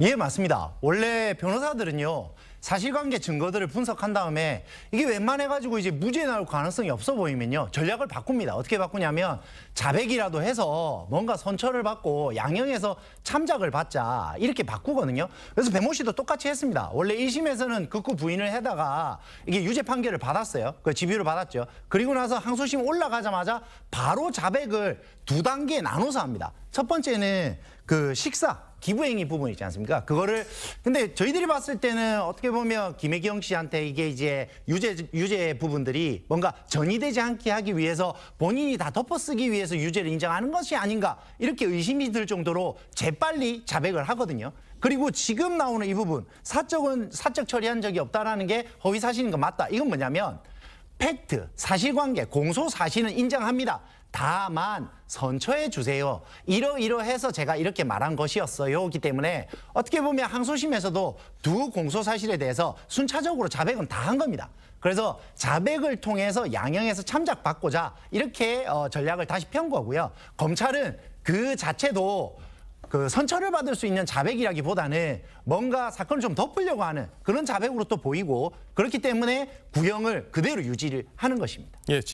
예, 맞습니다. 원래 변호사들은요, 사실관계 증거들을 분석한 다음에 이게 웬만해가지고 이제 무죄 나올 가능성이 없어 보이면요, 전략을 바꿉니다. 어떻게 바꾸냐면 자백이라도 해서 뭔가 선처를 받고 양형에서 참작을 받자 이렇게 바꾸거든요. 그래서 배모 씨도 똑같이 했습니다. 원래 1심에서는 극구 부인을 해다가 이게 유죄 판결을 받았어요. 그 집유를 받았죠. 그리고 나서 항소심 올라가자마자 바로 자백을 두단계 나눠서 합니다. 첫 번째는 그 식사, 기부행위 부분 있지 않습니까? 그거를 근데 저희들이 봤을 때는 어떻게 보면 김혜경 씨한테 이게 이제 유죄 유죄 부분들이 뭔가 전이되지 않게 하기 위해서 본인이 다 덮어쓰기 위해서 유죄를 인정하는 것이 아닌가 이렇게 의심이 들 정도로 재빨리 자백을 하거든요. 그리고 지금 나오는 이 부분 사적은 사적 처리한 적이 없다라는 게 허위 사실인 거 맞다. 이건 뭐냐면 팩트, 사실관계, 공소 사실은 인정합니다. 다만 선처해 주세요. 이러이러해서 제가 이렇게 말한 것이었어요기 때문에 어떻게 보면 항소심에서도 두 공소 사실에 대해서 순차적으로 자백은 다 한 겁니다. 그래서 자백을 통해서 양형에서 참작받고자 이렇게 어, 전략을 다시 편 거고요. 검찰은 그 자체도 그 선처를 받을 수 있는 자백이라기보다는 뭔가 사건을 좀 덮으려고 하는 그런 자백으로 또 보이고 그렇기 때문에 구형을 그대로 유지를 하는 것입니다. 예.